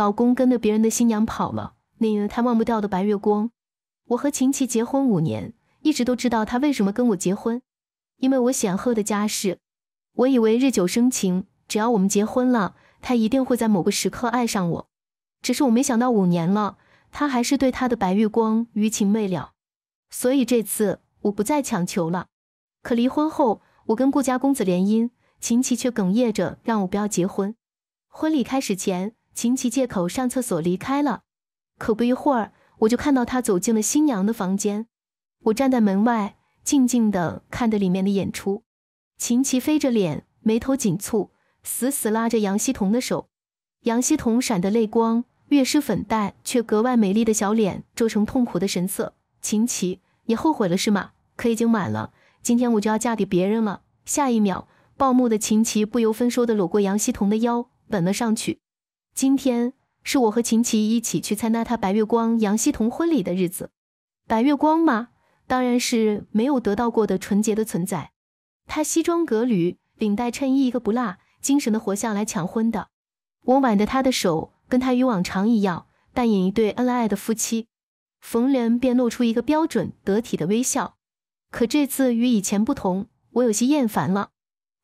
老公跟着别人的新娘跑了，那个他忘不掉的白月光。我和秦琪结婚五年，一直都知道他为什么跟我结婚，因为我显赫的家世。我以为日久生情，只要我们结婚了，他一定会在某个时刻爱上我。只是我没想到五年了，他还是对他的白月光余情未了。所以这次我不再强求了。可离婚后，我跟顾家公子联姻，秦琪却哽咽着让我不要结婚。婚礼开始前。秦琪借口上厕所离开了，可不一会儿，我就看到他走进了新娘的房间。我站在门外，静静的看着里面的演出。秦琪飞着脸，眉头紧蹙，死死拉着杨希彤的手。杨希彤闪的泪光，略施粉黛却格外美丽的小脸皱成痛苦的神色。秦琪，你后悔了是吗？可已经晚了，今天我就要嫁给别人了。下一秒，暴怒的秦琪不由分说的搂过杨希彤的腰，吻了上去。今天是我和秦琪一起去参加他白月光杨希彤婚礼的日子。白月光吗？当然是没有得到过的纯洁的存在。他西装革履，领带衬衣一个不落，精神的活像来抢婚的。我挽着他的手，跟他与往常一样，扮演一对恩爱的夫妻，逢人便露出一个标准得体的微笑。可这次与以前不同，我有些厌烦了。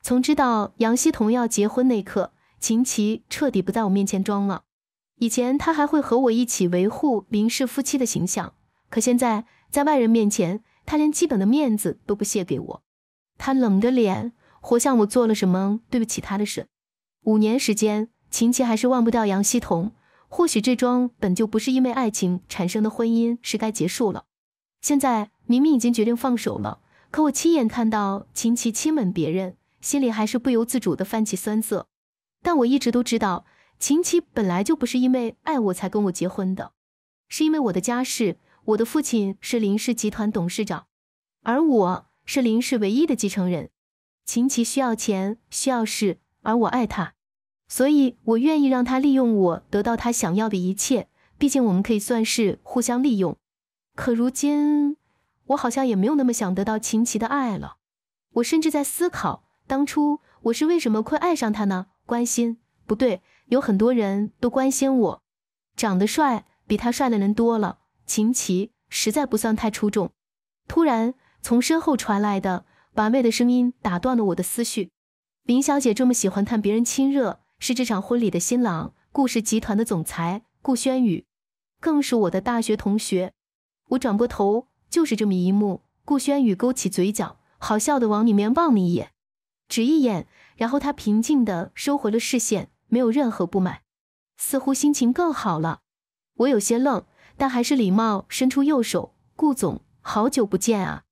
从知道杨希彤要结婚那刻。秦琪彻底不在我面前装了。以前他还会和我一起维护林氏夫妻的形象，可现在在外人面前，他连基本的面子都不屑给我。他冷着脸，活像我做了什么对不起他的事。五年时间，秦琪还是忘不掉杨希同。或许这桩本就不是因为爱情产生的婚姻是该结束了。现在明明已经决定放手了，可我亲眼看到秦琪亲吻别人，心里还是不由自主的泛起酸涩。但我一直都知道，秦琪本来就不是因为爱我才跟我结婚的，是因为我的家世，我的父亲是林氏集团董事长，而我是林氏唯一的继承人。秦琪需要钱，需要势，而我爱他，所以我愿意让他利用我得到他想要的一切。毕竟我们可以算是互相利用。可如今，我好像也没有那么想得到秦琪的爱了。我甚至在思考，当初我是为什么会爱上他呢？关心不对，有很多人都关心我。长得帅，比他帅的人多了。秦琪实在不算太出众。突然，从身后传来的把妹的声音打断了我的思绪。林小姐这么喜欢看别人亲热，是这场婚礼的新郎，顾氏集团的总裁顾轩宇，更是我的大学同学。我转过头，就是这么一幕。顾轩宇勾起嘴角，好笑的往里面望了一眼，只一眼。然后他平静地收回了视线，没有任何不满，似乎心情更好了。我有些愣，但还是礼貌伸出右手：“顾总，好久不见啊。”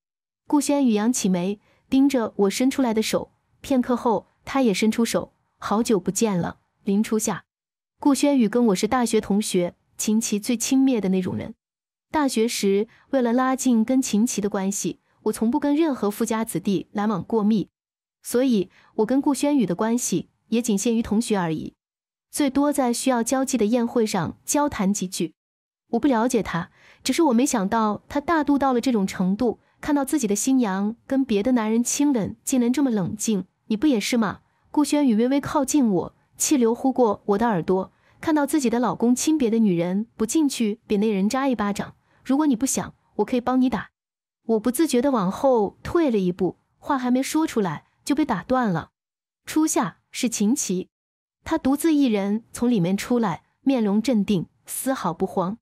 顾轩宇扬起眉，盯着我伸出来的手，片刻后，他也伸出手：“好久不见了，林初夏。”顾轩宇跟我是大学同学，秦琪最轻蔑的那种人。大学时为了拉近跟秦琪的关系，我从不跟任何富家子弟来往过密。所以，我跟顾轩宇的关系也仅限于同学而已，最多在需要交际的宴会上交谈几句。我不了解他，只是我没想到他大度到了这种程度。看到自己的新娘跟别的男人亲吻，竟能这么冷静，你不也是吗？顾轩宇微微靠近我，气流呼过我的耳朵，看到自己的老公亲别的女人，不进去给那人扎一巴掌。如果你不想，我可以帮你打。我不自觉地往后退了一步，话还没说出来。就被打断了。初夏是秦奇，他独自一人从里面出来，面容镇定，丝毫不慌。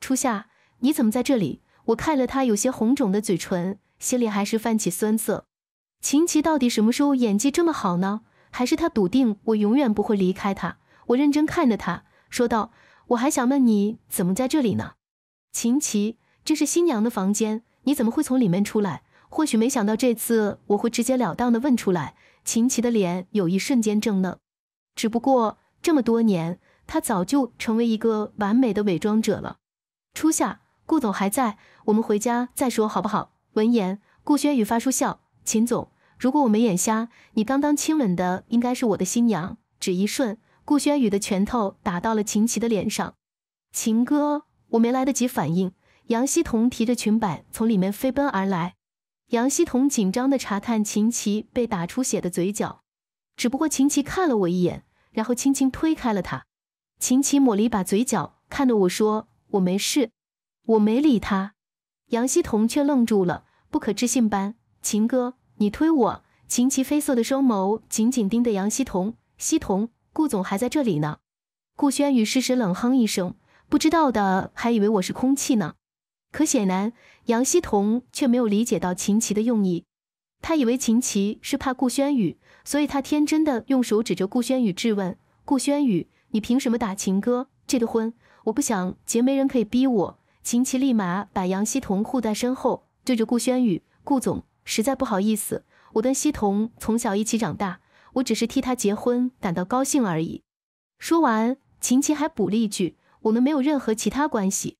初夏，你怎么在这里？我看了他有些红肿的嘴唇，心里还是泛起酸涩。秦奇到底什么时候演技这么好呢？还是他笃定我永远不会离开他？我认真看着他，说道：“我还想问你怎么在这里呢？秦奇，这是新娘的房间，你怎么会从里面出来？”或许没想到这次我会直截了当的问出来。秦琪的脸有一瞬间怔愣，只不过这么多年，他早就成为一个完美的伪装者了。初夏，顾总还在，我们回家再说好不好？闻言，顾轩宇发出笑。秦总，如果我没眼瞎，你刚刚亲吻的应该是我的新娘。只一瞬，顾轩宇的拳头打到了秦琪的脸上。秦哥，我没来得及反应，杨希彤提着裙摆从里面飞奔而来。杨希同紧张地查看秦琪被打出血的嘴角，只不过秦琪看了我一眼，然后轻轻推开了他。秦琪抹了一把嘴角，看着我说：“我没事。”我没理他。杨希同却愣住了，不可置信般：“秦哥，你推我？”秦琪绯色的双眸紧紧盯着杨希同。希同，顾总还在这里呢。顾轩宇适时冷哼一声：“不知道的还以为我是空气呢。”可显然，杨希同却没有理解到秦琪的用意。他以为秦琪是怕顾轩宇，所以他天真的用手指着顾轩宇质问顾轩宇：“你凭什么打秦哥这个婚？我不想结，没人可以逼我。”秦琪立马把杨希同护在身后，对着顾轩宇：“顾总，实在不好意思，我跟希彤从小一起长大，我只是替他结婚感到高兴而已。”说完，秦琪还补了一句：“我们没有任何其他关系。”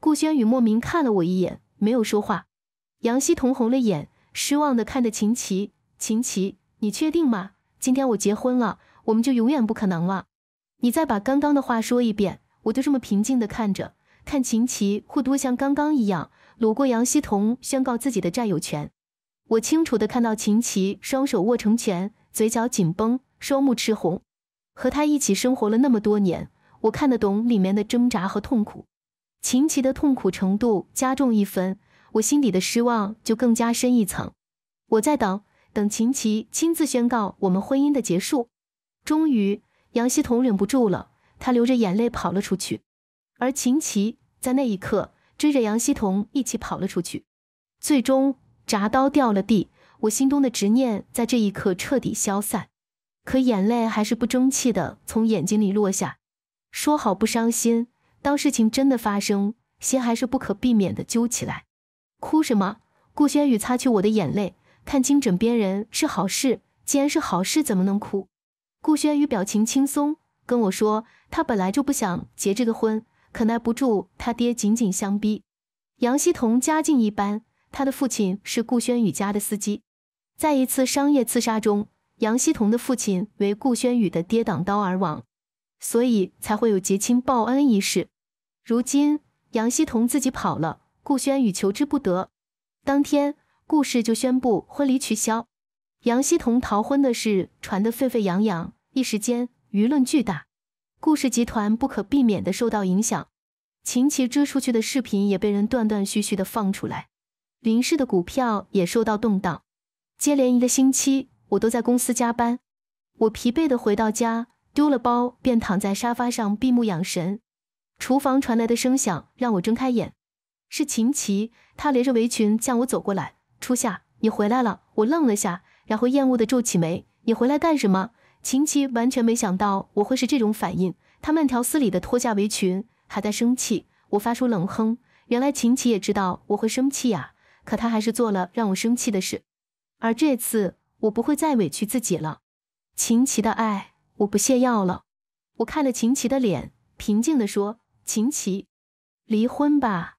顾轩宇莫名看了我一眼，没有说话。杨希彤红了眼，失望的看着秦琪：“秦琪，你确定吗？今天我结婚了，我们就永远不可能了。你再把刚刚的话说一遍。我就这么平静的看着，看秦琪会多像刚刚一样，搂过杨希彤宣告自己的占有权。我清楚的看到秦琪双手握成拳，嘴角紧绷，双目赤红。和他一起生活了那么多年，我看得懂里面的挣扎和痛苦。秦琪的痛苦程度加重一分，我心底的失望就更加深一层。我在等，等秦琪亲自宣告我们婚姻的结束。终于，杨希彤忍不住了，他流着眼泪跑了出去，而秦琪在那一刻追着杨希彤一起跑了出去。最终，铡刀掉了地，我心中的执念在这一刻彻底消散，可眼泪还是不争气的从眼睛里落下。说好不伤心。当事情真的发生，心还是不可避免的揪起来。哭什么？顾轩宇擦去我的眼泪，看清枕边人是好事。既然是好事，怎么能哭？顾轩宇表情轻松，跟我说他本来就不想结这个婚，可耐不住他爹紧紧相逼。杨希彤家境一般，他的父亲是顾轩宇家的司机。在一次商业刺杀中，杨希彤的父亲为顾轩宇的爹挡刀而亡，所以才会有结亲报恩一事。如今，杨希同自己跑了，顾轩宇求之不得。当天，顾氏就宣布婚礼取消。杨希同逃婚的事传得沸沸扬扬，一时间舆论巨大，顾氏集团不可避免的受到影响。秦琪追出去的视频也被人断断续续的放出来，林氏的股票也受到动荡。接连一个星期，我都在公司加班，我疲惫的回到家，丢了包，便躺在沙发上闭目养神。厨房传来的声响让我睁开眼，是秦琪，她连着围裙向我走过来。初夏，你回来了。我愣了下，然后厌恶的皱起眉。你回来干什么？秦琪完全没想到我会是这种反应，她慢条斯理的脱下围裙，还在生气。我发出冷哼，原来秦琪也知道我会生气啊，可他还是做了让我生气的事。而这次我不会再委屈自己了，秦琪的爱我不屑要了。我看着秦琪的脸，平静的说。秦琪，离婚吧。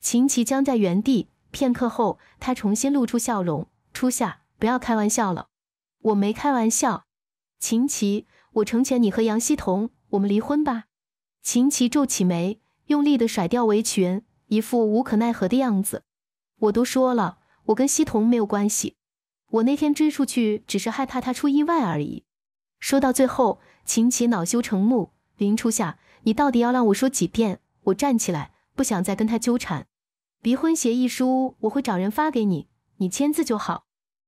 秦琪僵在原地，片刻后，他重新露出笑容。初夏，不要开玩笑了，我没开玩笑。秦琪，我成全你和杨希彤，我们离婚吧。秦琪皱起眉，用力的甩掉围裙，一副无可奈何的样子。我都说了，我跟希彤没有关系。我那天追出去，只是害怕他出意外而已。说到最后，秦琪恼羞成怒，林初夏。你到底要让我说几遍？我站起来，不想再跟他纠缠。离婚协议书我会找人发给你，你签字就好。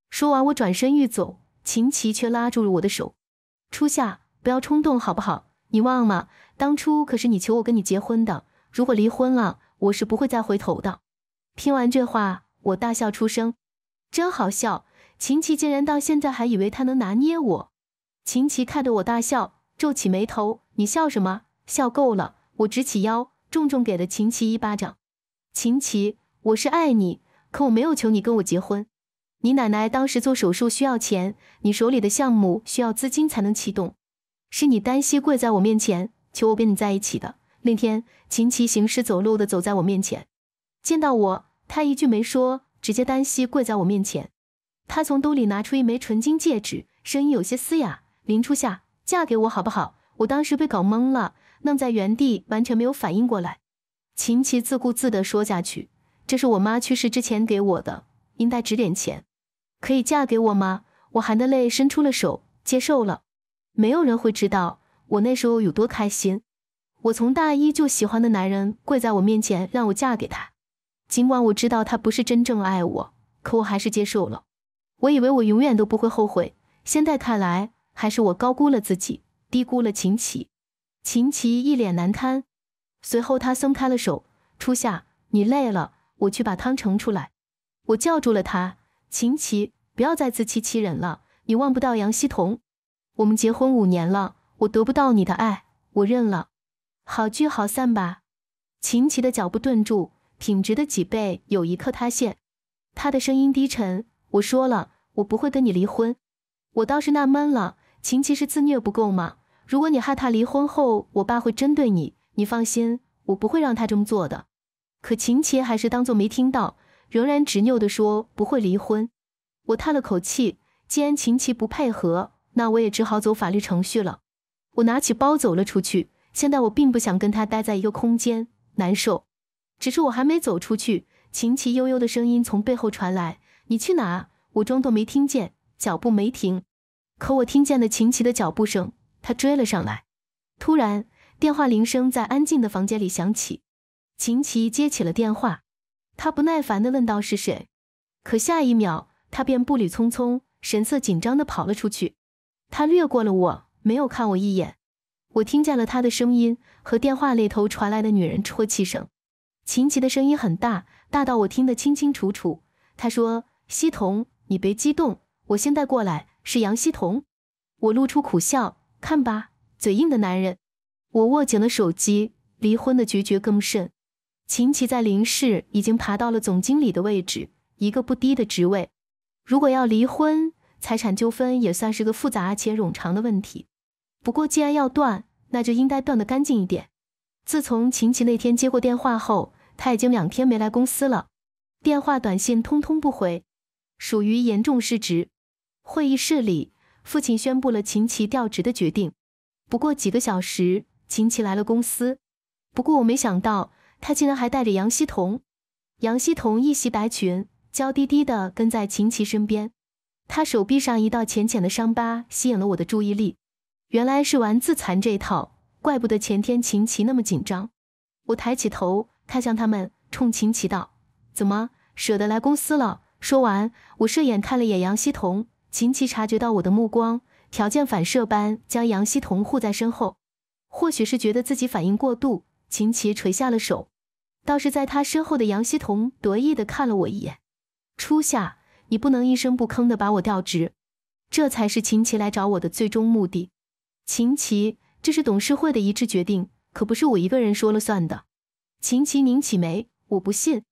说完，我转身欲走，秦琪却拉住了我的手。初夏，不要冲动，好不好？你忘了吗？当初可是你求我跟你结婚的。如果离婚了，我是不会再回头的。听完这话，我大笑出声，真好笑。秦琪竟然到现在还以为他能拿捏我。秦琪看着我大笑，皱起眉头，你笑什么？笑够了，我直起腰，重重给了秦琪一巴掌。秦琪，我是爱你，可我没有求你跟我结婚。你奶奶当时做手术需要钱，你手里的项目需要资金才能启动，是你单膝跪在我面前求我跟你在一起的。那天，秦琪行尸走肉的走在我面前，见到我，他一句没说，直接单膝跪在我面前。他从兜里拿出一枚纯金戒指，声音有些嘶哑：“林初夏，嫁给我好不好？”我当时被搞懵了。愣在原地，完全没有反应过来。秦琪自顾自地说下去：“这是我妈去世之前给我的，应该值点钱，可以嫁给我吗？”我含着泪伸出了手，接受了。没有人会知道我那时候有多开心。我从大一就喜欢的男人跪在我面前让我嫁给他，尽管我知道他不是真正爱我，可我还是接受了。我以为我永远都不会后悔，现在看来还是我高估了自己，低估了秦琪。秦琪一脸难堪，随后他松开了手。初夏，你累了，我去把汤盛出来。我叫住了他：“秦琪，不要再自欺欺人了，你忘不掉杨希彤。我们结婚五年了，我得不到你的爱，我认了。好聚好散吧。”秦琪的脚步顿住，挺直的脊背有一刻塌陷。他的声音低沉：“我说了，我不会跟你离婚。”我倒是纳闷了，秦琪是自虐不够吗？如果你害怕离婚后我爸会针对你，你放心，我不会让他这么做的。可秦琪还是当作没听到，仍然执拗地说不会离婚。我叹了口气，既然秦琪不配合，那我也只好走法律程序了。我拿起包走了出去。现在我并不想跟他待在一个空间，难受。只是我还没走出去，秦琪悠悠的声音从背后传来：“你去哪？”我装作没听见，脚步没停。可我听见了秦琪的脚步声。他追了上来，突然电话铃声在安静的房间里响起，秦琪接起了电话，他不耐烦地问道：“是谁？”可下一秒，他便步履匆匆，神色紧张地跑了出去。他略过了我，没有看我一眼。我听见了他的声音和电话那头传来的女人啜泣声。秦琪的声音很大，大到我听得清清楚楚。他说：“西彤，你别激动，我现在过来。”是杨西彤。我露出苦笑。看吧，嘴硬的男人。我握紧了手机，离婚的决绝更甚。秦琪在林氏已经爬到了总经理的位置，一个不低的职位。如果要离婚，财产纠纷也算是个复杂且冗长的问题。不过，既然要断，那就应该断得干净一点。自从秦琪那天接过电话后，他已经两天没来公司了，电话、短信通通不回，属于严重失职。会议室里。父亲宣布了秦琪调职的决定。不过几个小时，秦琪来了公司。不过我没想到，他竟然还带着杨希彤。杨希彤一袭白裙，娇滴滴的跟在秦琪身边。他手臂上一道浅浅的伤疤吸引了我的注意力。原来是玩自残这一套，怪不得前天秦琪那么紧张。我抬起头看向他们，冲秦琪道：“怎么舍得来公司了？”说完，我射眼看了眼杨希彤。秦琪察觉到我的目光，条件反射般将杨希彤护在身后。或许是觉得自己反应过度，秦琪垂下了手。倒是在他身后的杨希彤得意的看了我一眼：“初夏，你不能一声不吭的把我调职。”这才是秦琪来找我的最终目的。秦琪，这是董事会的一致决定，可不是我一个人说了算的。秦琪拧起眉：“我不信。”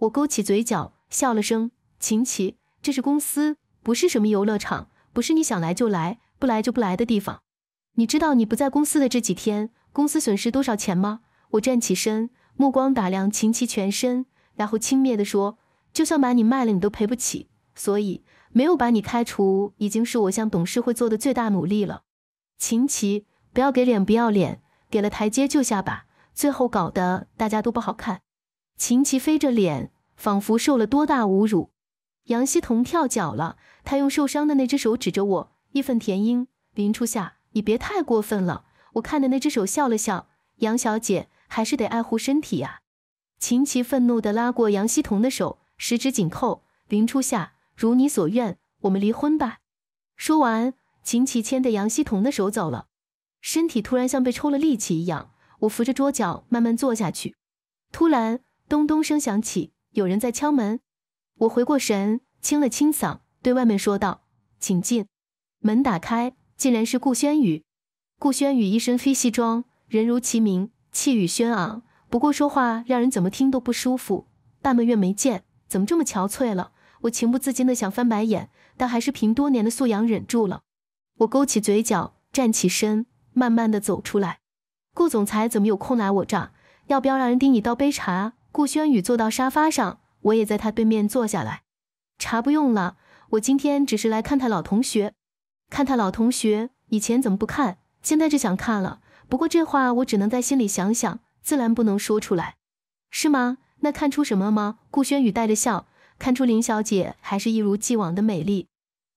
我勾起嘴角，笑了声：“秦琪，这是公司。”不是什么游乐场，不是你想来就来，不来就不来的地方。你知道你不在公司的这几天，公司损失多少钱吗？我站起身，目光打量秦琪全身，然后轻蔑地说：“就算把你卖了，你都赔不起。所以没有把你开除，已经是我向董事会做的最大努力了。”秦琪，不要给脸不要脸，给了台阶就下吧，最后搞得大家都不好看。秦琪飞着脸，仿佛受了多大侮辱。杨希彤跳脚了，他用受伤的那只手指着我，义愤填膺。林初夏，你别太过分了！我看着那只手笑了笑。杨小姐还是得爱护身体呀。秦琪愤怒地拉过杨希彤的手，十指紧扣。林初夏，如你所愿，我们离婚吧。说完，秦琪牵着杨希彤的手走了。身体突然像被抽了力气一样，我扶着桌角慢慢坐下去。突然，咚咚声响起，有人在敲门。我回过神，清了清嗓，对外面说道：“请进。”门打开，竟然是顾轩宇。顾轩宇一身黑西装，人如其名，气宇轩昂。不过说话让人怎么听都不舒服。半个月没见，怎么这么憔悴了？我情不自禁的想翻白眼，但还是凭多年的素养忍住了。我勾起嘴角，站起身，慢慢的走出来。顾总裁怎么有空来我这儿？要不要让人给你倒杯茶？顾轩宇坐到沙发上。我也在他对面坐下来，茶不用了。我今天只是来看他老同学，看他老同学以前怎么不看，现在就想看了。不过这话我只能在心里想想，自然不能说出来，是吗？那看出什么吗？顾轩宇带着笑，看出林小姐还是一如既往的美丽。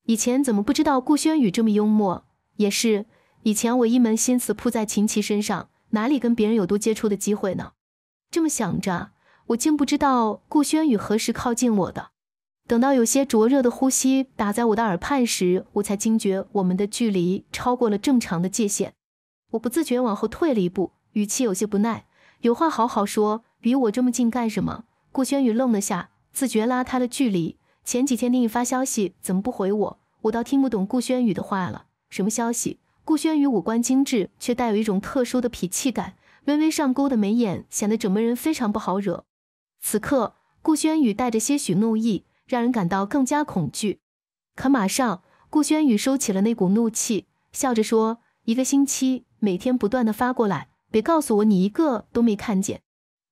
以前怎么不知道顾轩宇这么幽默？也是，以前我一门心思扑在秦琪身上，哪里跟别人有多接触的机会呢？这么想着。我竟不知道顾轩宇何时靠近我的，等到有些灼热的呼吸打在我的耳畔时，我才惊觉我们的距离超过了正常的界限。我不自觉往后退了一步，语气有些不耐：“有话好好说，离我这么近干什么？”顾轩宇愣了下，自觉拉开了距离。前几天给你发消息怎么不回我？我倒听不懂顾轩宇的话了。什么消息？顾轩宇五官精致，却带有一种特殊的痞气感，微微上勾的眉眼显得整个人非常不好惹。此刻，顾轩宇带着些许怒意，让人感到更加恐惧。可马上，顾轩宇收起了那股怒气，笑着说：“一个星期，每天不断的发过来，别告诉我你一个都没看见。”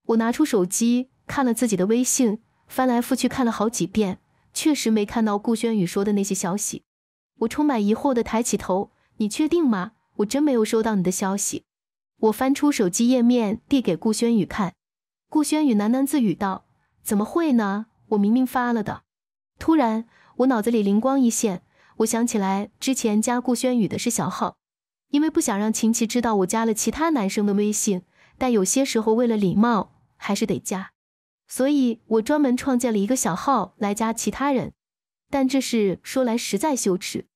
我拿出手机看了自己的微信，翻来覆去看了好几遍，确实没看到顾轩宇说的那些消息。我充满疑惑的抬起头：“你确定吗？我真没有收到你的消息。”我翻出手机页面递给顾轩宇看。顾轩宇喃喃自语道：“怎么会呢？我明明发了的。”突然，我脑子里灵光一现，我想起来之前加顾轩宇的是小号，因为不想让秦琪知道我加了其他男生的微信，但有些时候为了礼貌还是得加，所以我专门创建了一个小号来加其他人。但这事说来实在羞耻，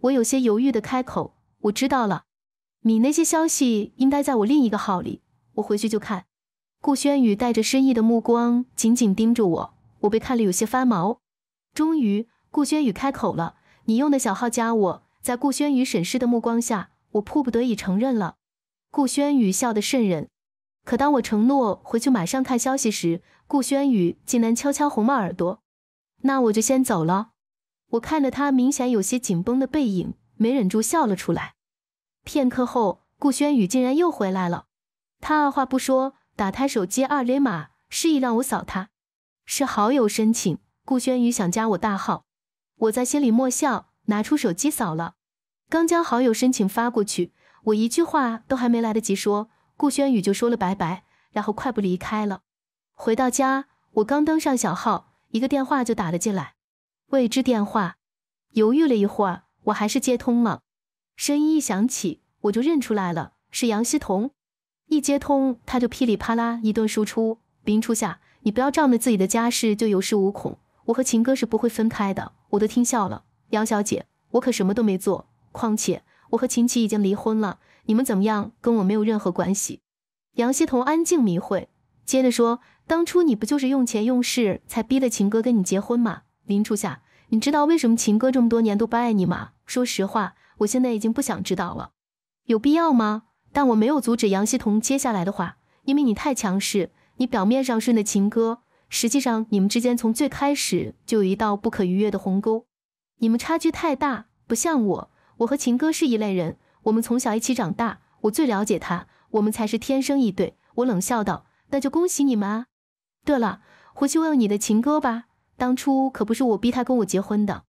我有些犹豫的开口：“我知道了，你那些消息应该在我另一个号里，我回去就看。”顾轩宇带着深意的目光紧紧盯着我，我被看了有些发毛。终于，顾轩宇开口了：“你用的小号加我。”在顾轩宇审视的目光下，我迫不得已承认了。顾轩宇笑得瘆人，可当我承诺回去马上看消息时，顾轩宇竟然悄悄红了耳朵。那我就先走了。我看着他明显有些紧绷的背影，没忍住笑了出来。片刻后，顾轩宇竟然又回来了，他二话不说。打开手机二维码，示意让我扫。他是好友申请，顾轩宇想加我大号。我在心里默笑，拿出手机扫了。刚将好友申请发过去，我一句话都还没来得及说，顾轩宇就说了拜拜，然后快步离开了。回到家，我刚登上小号，一个电话就打了进来，未知电话。犹豫了一会儿，我还是接通了。声音一响起，我就认出来了，是杨希彤。一接通，他就噼里啪啦一顿输出。林初夏，你不要仗着自己的家世就有恃无恐。我和秦哥是不会分开的。我都听笑了，杨小姐，我可什么都没做。况且我和秦琪已经离婚了，你们怎么样跟我没有任何关系。杨希同安静迷会，接着说，当初你不就是用钱用势才逼的秦哥跟你结婚吗？林初夏，你知道为什么秦哥这么多年都不爱你吗？说实话，我现在已经不想知道了。有必要吗？但我没有阻止杨希同接下来的话，因为你太强势，你表面上顺着秦歌，实际上你们之间从最开始就有一道不可逾越的鸿沟，你们差距太大，不像我，我和秦歌是一类人，我们从小一起长大，我最了解他，我们才是天生一对。我冷笑道，那就恭喜你们啊。对了，回去问问你的情歌吧，当初可不是我逼他跟我结婚的。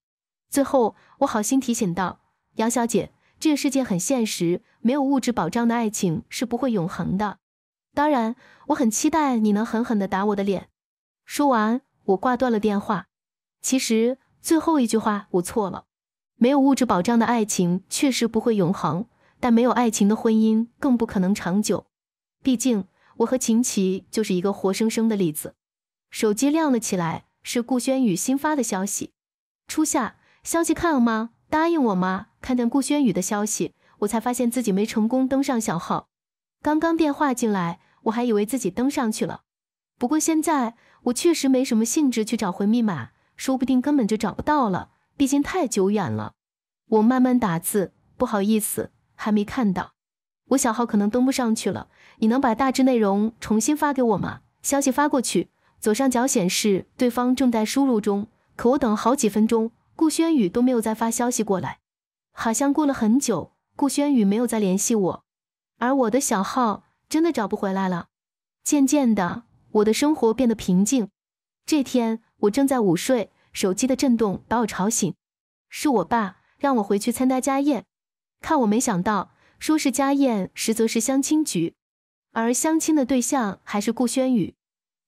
最后，我好心提醒道，杨小姐，这个世界很现实。没有物质保障的爱情是不会永恒的。当然，我很期待你能狠狠地打我的脸。说完，我挂断了电话。其实最后一句话我错了，没有物质保障的爱情确实不会永恒，但没有爱情的婚姻更不可能长久。毕竟我和秦琪就是一个活生生的例子。手机亮了起来，是顾轩宇新发的消息。初夏，消息看了吗？答应我吗？看见顾轩宇的消息。我才发现自己没成功登上小号，刚刚电话进来，我还以为自己登上去了。不过现在我确实没什么兴致去找回密码，说不定根本就找不到了，毕竟太久远了。我慢慢打字，不好意思，还没看到。我小号可能登不上去了，你能把大致内容重新发给我吗？消息发过去，左上角显示对方正在输入中，可我等了好几分钟，顾轩宇都没有再发消息过来，好像过了很久。顾轩宇没有再联系我，而我的小号真的找不回来了。渐渐的，我的生活变得平静。这天，我正在午睡，手机的震动把我吵醒，是我爸让我回去参加家宴。看我没想到，说是家宴，实则是相亲局，而相亲的对象还是顾轩宇。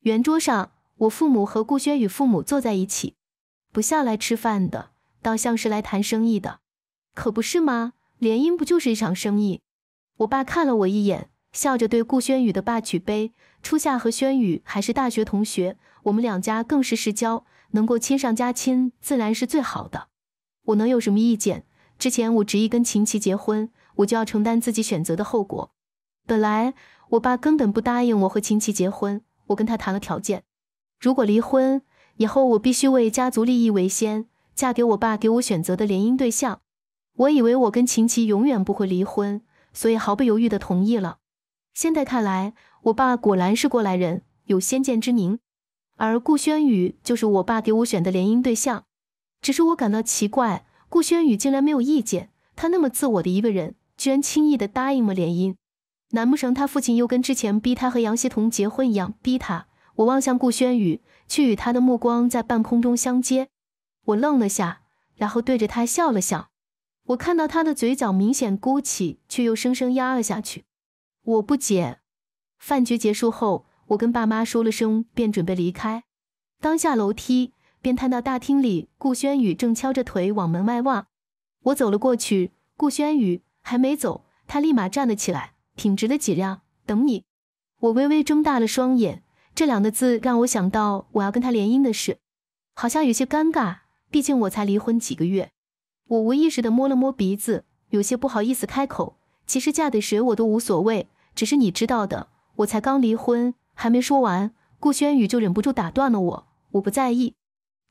圆桌上，我父母和顾轩宇父母坐在一起，不下来吃饭的，倒像是来谈生意的，可不是吗？联姻不就是一场生意？我爸看了我一眼，笑着对顾轩宇的爸举杯。初夏和轩宇还是大学同学，我们两家更是世交，能够亲上加亲，自然是最好的。我能有什么意见？之前我执意跟秦琪结婚，我就要承担自己选择的后果。本来我爸根本不答应我和秦琪结婚，我跟他谈了条件：如果离婚，以后我必须为家族利益为先，嫁给我爸给我选择的联姻对象。我以为我跟秦琪永远不会离婚，所以毫不犹豫的同意了。现在看来，我爸果然是过来人，有先见之明。而顾轩宇就是我爸给我选的联姻对象。只是我感到奇怪，顾轩宇竟然没有意见。他那么自我的一个人，居然轻易的答应了联姻。难不成他父亲又跟之前逼他和杨希彤结婚一样逼他？我望向顾轩宇，却与他的目光在半空中相接。我愣了下，然后对着他笑了笑。我看到他的嘴角明显鼓起，却又生生压了下去。我不解。饭局结束后，我跟爸妈说了声，便准备离开。刚下楼梯，便看到大厅里顾轩宇正翘着腿往门外望。我走了过去。顾轩宇还没走，他立马站了起来，挺直了脊梁。等你。我微微睁大了双眼。这两个字让我想到我要跟他联姻的事，好像有些尴尬。毕竟我才离婚几个月。我无意识地摸了摸鼻子，有些不好意思开口。其实嫁给谁我都无所谓，只是你知道的，我才刚离婚，还没说完，顾轩宇就忍不住打断了我。我不在意，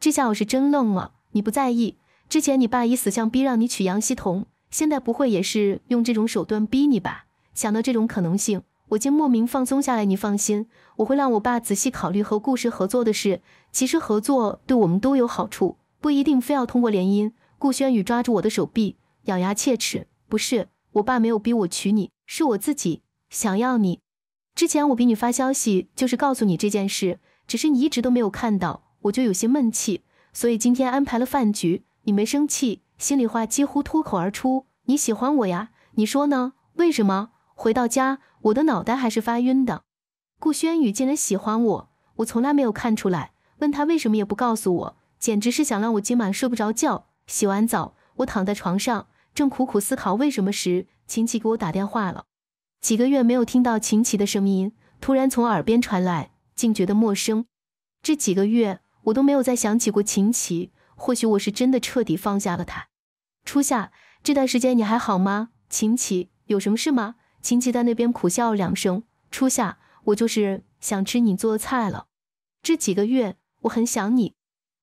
这下我是真愣了。你不在意，之前你爸以死相逼让你娶杨希彤，现在不会也是用这种手段逼你吧？想到这种可能性，我竟莫名放松下来。你放心，我会让我爸仔细考虑和顾氏合作的事。其实合作对我们都有好处，不一定非要通过联姻。顾轩宇抓住我的手臂，咬牙切齿：“不是，我爸没有逼我娶你，是我自己想要你。之前我给你发消息，就是告诉你这件事，只是你一直都没有看到，我就有些闷气。所以今天安排了饭局，你没生气，心里话几乎脱口而出：你喜欢我呀？你说呢？为什么？回到家，我的脑袋还是发晕的。顾轩宇竟然喜欢我，我从来没有看出来。问他为什么也不告诉我，简直是想让我今晚睡不着觉。”洗完澡，我躺在床上，正苦苦思考为什么时，秦琪给我打电话了。几个月没有听到秦琪的声音，突然从耳边传来，竟觉得陌生。这几个月我都没有再想起过秦琪，或许我是真的彻底放下了他。初夏，这段时间你还好吗？秦琪，有什么事吗？秦琪在那边苦笑两声。初夏，我就是想吃你做的菜了。这几个月我很想你，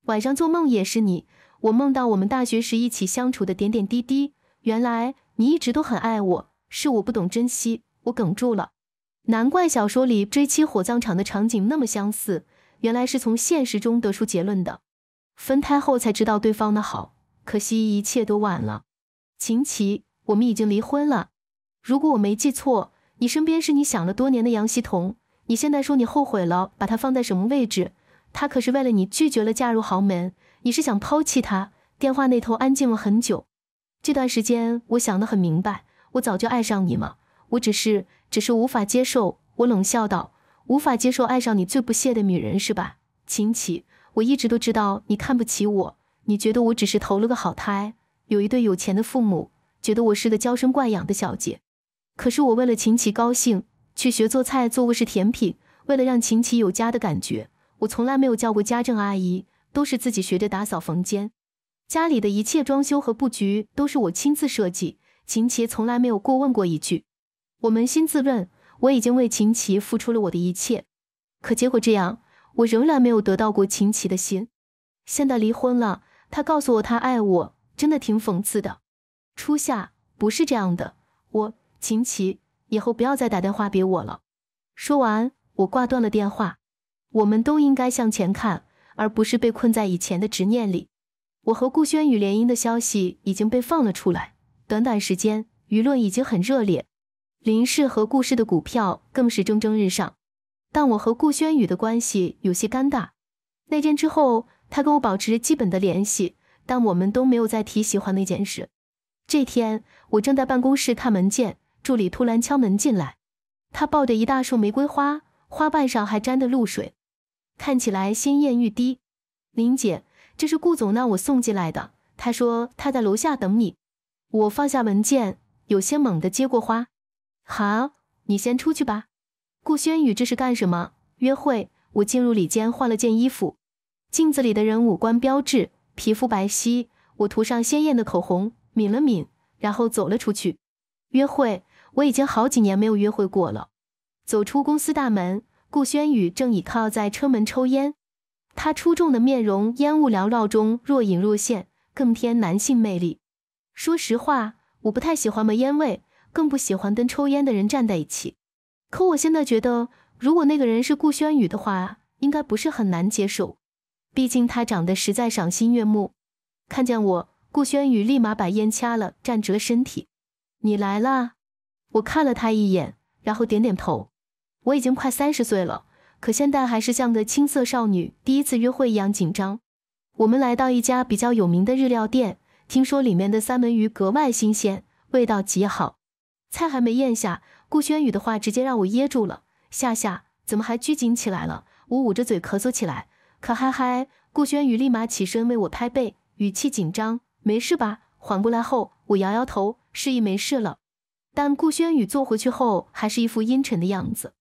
晚上做梦也是你。我梦到我们大学时一起相处的点点滴滴，原来你一直都很爱我，是我不懂珍惜。我哽住了，难怪小说里追妻火葬场的场景那么相似，原来是从现实中得出结论的。分开后才知道对方的好，可惜一切都晚了。秦琪，我们已经离婚了。如果我没记错，你身边是你想了多年的杨希彤，你现在说你后悔了，把她放在什么位置？她可是为了你拒绝了嫁入豪门。你是想抛弃他？电话那头安静了很久。这段时间，我想得很明白，我早就爱上你了。我只是，只是无法接受。我冷笑道：“无法接受爱上你最不屑的女人是吧？”秦琪，我一直都知道你看不起我，你觉得我只是投了个好胎，有一对有钱的父母，觉得我是个娇生惯养的小姐。可是我为了秦琪高兴，去学做菜，做卧室甜品，为了让秦琪有家的感觉，我从来没有叫过家政阿姨。都是自己学着打扫房间，家里的一切装修和布局都是我亲自设计，秦琪从来没有过问过一句。我扪心自问，我已经为秦琪付出了我的一切，可结果这样，我仍然没有得到过秦琪的心。现在离婚了，他告诉我他爱我，真的挺讽刺的。初夏不是这样的，我秦琪以后不要再打电话给我了。说完，我挂断了电话。我们都应该向前看。而不是被困在以前的执念里。我和顾轩宇联姻的消息已经被放了出来，短短时间，舆论已经很热烈。林氏和顾氏的股票更是蒸蒸日上。但我和顾轩宇的关系有些尴尬。那天之后，他跟我保持基本的联系，但我们都没有再提喜欢那件事。这天，我正在办公室看文件，助理突然敲门进来，他抱着一大束玫瑰花，花瓣上还沾着露水。看起来鲜艳欲滴，林姐，这是顾总让我送进来的，他说他在楼下等你。我放下文件，有些猛的接过花。好，你先出去吧。顾轩宇这是干什么？约会。我进入里间换了件衣服，镜子里的人五官标致，皮肤白皙。我涂上鲜艳的口红，抿了抿，然后走了出去。约会，我已经好几年没有约会过了。走出公司大门。顾轩宇正倚靠在车门抽烟，他出众的面容烟雾缭绕中若隐若现，更添男性魅力。说实话，我不太喜欢闻烟味，更不喜欢跟抽烟的人站在一起。可我现在觉得，如果那个人是顾轩宇的话，应该不是很难接受。毕竟他长得实在赏心悦目。看见我，顾轩宇立马把烟掐了，站直了身体。你来啦！我看了他一眼，然后点点头。我已经快三十岁了，可现在还是像个青涩少女，第一次约会一样紧张。我们来到一家比较有名的日料店，听说里面的三文鱼格外新鲜，味道极好。菜还没咽下，顾轩宇的话直接让我噎住了。夏夏，怎么还拘谨起来了？我捂着嘴咳嗽起来。可嗨嗨！顾轩宇立马起身为我拍背，语气紧张：“没事吧？”缓过来后，我摇摇头，示意没事了。但顾轩宇坐回去后，还是一副阴沉的样子。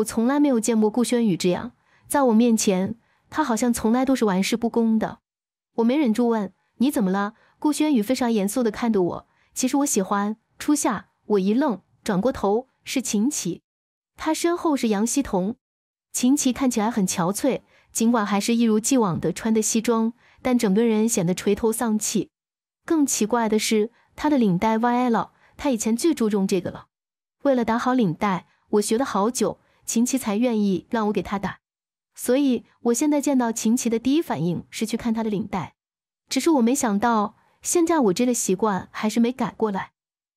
我从来没有见过顾轩宇这样，在我面前，他好像从来都是玩世不恭的。我没忍住问：“你怎么了？”顾轩宇非常严肃地看着我。其实我喜欢初夏。我一愣，转过头，是秦琪，他身后是杨希彤。秦琪看起来很憔悴，尽管还是一如既往的穿的西装，但整个人显得垂头丧气。更奇怪的是，他的领带歪了。他以前最注重这个了。为了打好领带，我学了好久。秦琪才愿意让我给他打，所以我现在见到秦琪的第一反应是去看他的领带，只是我没想到，现在我这个习惯还是没改过来。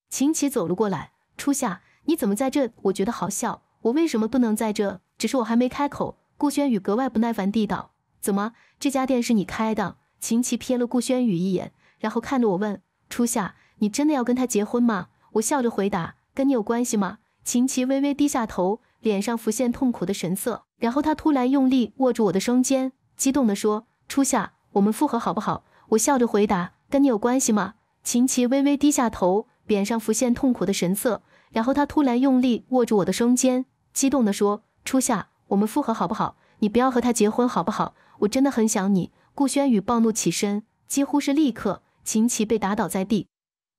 秦琪走了过来，初夏，你怎么在这？我觉得好笑，我为什么不能在这？只是我还没开口，顾轩宇格外不耐烦地道：“怎么，这家店是你开的？”秦琪瞥了顾轩宇一眼，然后看着我问：“初夏，你真的要跟他结婚吗？”我笑着回答：“跟你有关系吗？”秦琪微微低下头。脸上浮现痛苦的神色，然后他突然用力握住我的双肩，激动地说：“初夏，我们复合好不好？”我笑着回答：“跟你有关系吗？”秦琪微微低下头，脸上浮现痛苦的神色，然后他突然用力握住我的双肩，激动地说：“初夏，我们复合好不好？你不要和他结婚好不好？我真的很想你。”顾轩宇暴怒起身，几乎是立刻，秦琪被打倒在地，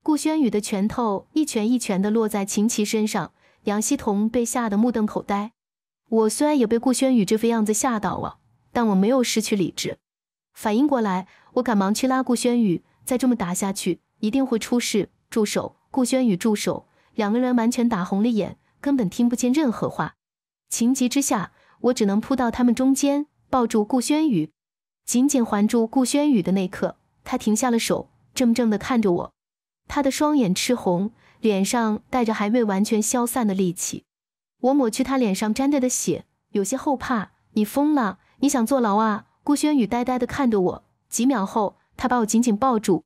顾轩宇的拳头一拳一拳的落在秦琪身上。杨希彤被吓得目瞪口呆。我虽然也被顾轩宇这副样子吓到了，但我没有失去理智。反应过来，我赶忙去拉顾轩宇。再这么打下去，一定会出事。住手！顾轩宇，住手！两个人完全打红了眼，根本听不见任何话。情急之下，我只能扑到他们中间，抱住顾轩宇，紧紧环住顾轩宇的那刻，他停下了手，怔怔地看着我。他的双眼赤红。脸上带着还未完全消散的戾气，我抹去他脸上沾着的血，有些后怕。你疯了？你想坐牢啊？顾轩宇呆呆地看着我，几秒后，他把我紧紧抱住。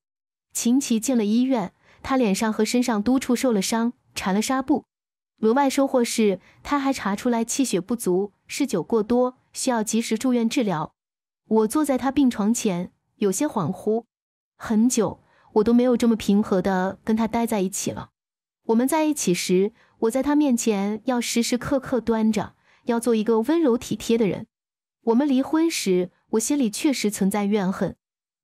秦琪进了医院，他脸上和身上多处受了伤，缠了纱布。额外收获是，他还查出来气血不足，嗜酒过多，需要及时住院治疗。我坐在他病床前，有些恍惚。很久，我都没有这么平和的跟他待在一起了。我们在一起时，我在他面前要时时刻刻端着，要做一个温柔体贴的人。我们离婚时，我心里确实存在怨恨，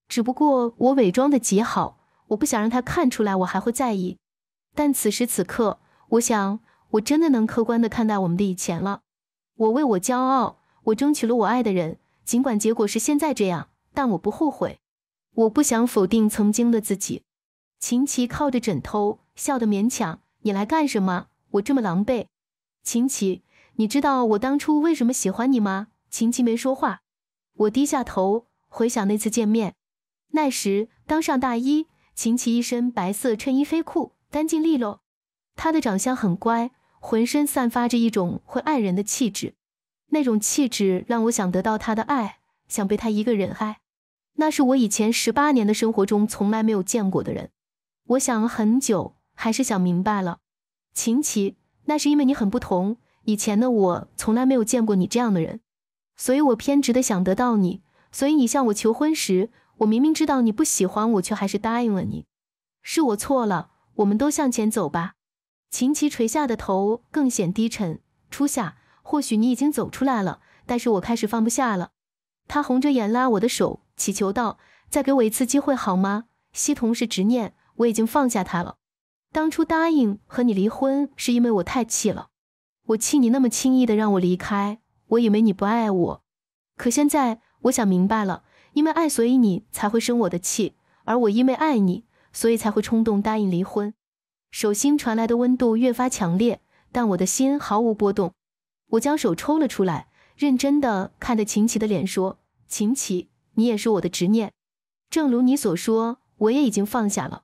只不过我伪装的极好，我不想让他看出来我还会在意。但此时此刻，我想我真的能客观的看待我们的以前了。我为我骄傲，我争取了我爱的人，尽管结果是现在这样，但我不后悔。我不想否定曾经的自己。秦琪靠着枕头。笑得勉强。你来干什么？我这么狼狈。秦琪，你知道我当初为什么喜欢你吗？秦琪没说话。我低下头，回想那次见面。那时刚上大一，秦琪一身白色衬衣、黑裤，干净利落。他的长相很乖，浑身散发着一种会爱人的气质。那种气质让我想得到他的爱，想被他一个人爱。那是我以前十八年的生活中从来没有见过的人。我想了很久。还是想明白了，秦琪，那是因为你很不同。以前的我从来没有见过你这样的人，所以我偏执的想得到你。所以你向我求婚时，我明明知道你不喜欢我，却还是答应了你。是我错了，我们都向前走吧。秦琪垂下的头更显低沉。初夏，或许你已经走出来了，但是我开始放不下了。他红着眼拉我的手，祈求道：“再给我一次机会好吗？”西彤是执念，我已经放下他了。当初答应和你离婚，是因为我太气了，我气你那么轻易的让我离开，我以为你不爱我，可现在我想明白了，因为爱，所以你才会生我的气，而我因为爱你，所以才会冲动答应离婚。手心传来的温度越发强烈，但我的心毫无波动。我将手抽了出来，认真的看着秦琪的脸说：“秦琪，你也是我的执念，正如你所说，我也已经放下了。”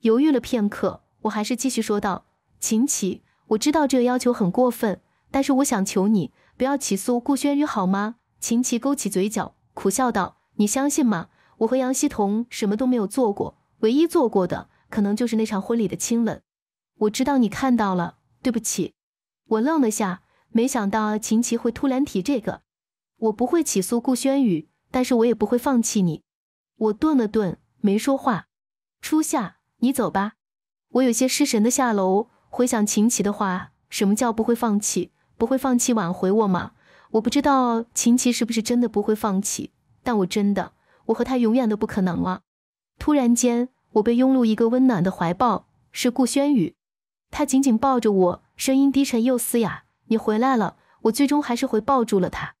犹豫了片刻。我还是继续说道：“秦琪，我知道这个要求很过分，但是我想求你不要起诉顾轩宇，好吗？”秦琪勾起嘴角，苦笑道：“你相信吗？我和杨希彤什么都没有做过，唯一做过的可能就是那场婚礼的亲吻。我知道你看到了，对不起。”我愣了下，没想到秦琪会突然提这个。我不会起诉顾轩宇，但是我也不会放弃你。我顿了顿，没说话。初夏，你走吧。我有些失神地下楼，回想秦琪的话：“什么叫不会放弃，不会放弃挽回我吗？”我不知道秦琪是不是真的不会放弃，但我真的，我和他永远都不可能了。突然间，我被拥入一个温暖的怀抱，是顾轩宇，他紧紧抱着我，声音低沉又嘶哑：“你回来了。”我最终还是回抱住了他。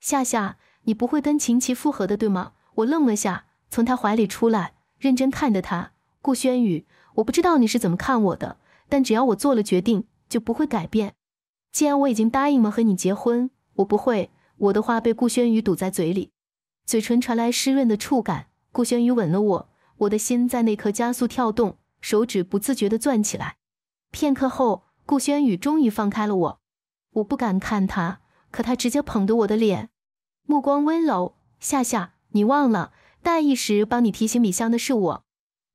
夏夏，你不会跟秦琪复合的，对吗？我愣了下，从他怀里出来，认真看着他，顾轩宇。我不知道你是怎么看我的，但只要我做了决定，就不会改变。既然我已经答应了和你结婚，我不会。我的话被顾轩宇堵在嘴里，嘴唇传来湿润的触感。顾轩宇吻了我，我的心在那刻加速跳动，手指不自觉地攥起来。片刻后，顾轩宇终于放开了我，我不敢看他，可他直接捧着我的脸，目光温柔。夏夏，你忘了，大一时帮你提行李箱的是我，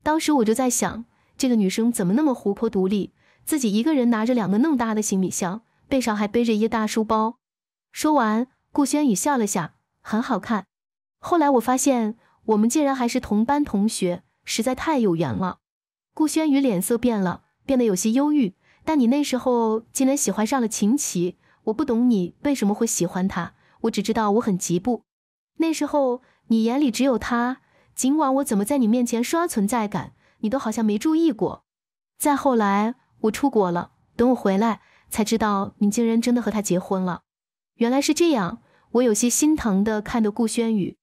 当时我就在想。这个女生怎么那么活泼独立？自己一个人拿着两个那么大的行李箱，背上还背着一个大书包。说完，顾轩宇笑了下，很好看。后来我发现，我们竟然还是同班同学，实在太有缘了。顾轩宇脸色变了，变得有些忧郁。但你那时候竟然喜欢上了秦琪，我不懂你为什么会喜欢他，我只知道我很嫉妒。那时候你眼里只有他，尽管我怎么在你面前刷存在感？你都好像没注意过，再后来我出国了，等我回来才知道你竟然真的和他结婚了。原来是这样，我有些心疼的看着顾轩宇，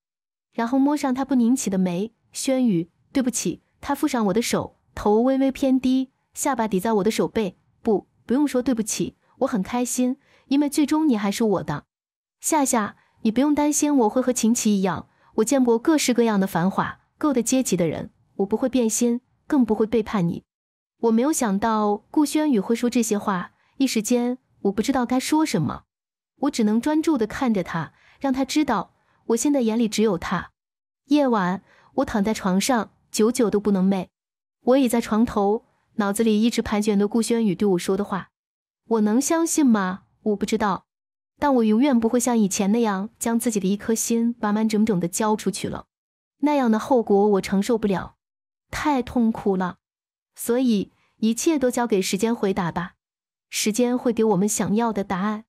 然后摸上他不拧起的眉。轩宇，对不起。他附上我的手，头微微偏低，下巴抵在我的手背。不，不用说对不起，我很开心，因为最终你还是我的。夏夏，你不用担心我会和秦琪一样。我见过各式各样的繁华，够得阶级的人，我不会变心。更不会背叛你。我没有想到顾轩宇会说这些话，一时间我不知道该说什么，我只能专注的看着他，让他知道我现在眼里只有他。夜晚，我躺在床上，久久都不能寐。我倚在床头，脑子里一直盘旋着顾轩宇对我说的话。我能相信吗？我不知道，但我永远不会像以前那样，将自己的一颗心完完整整的交出去了。那样的后果，我承受不了。太痛苦了，所以一切都交给时间回答吧，时间会给我们想要的答案。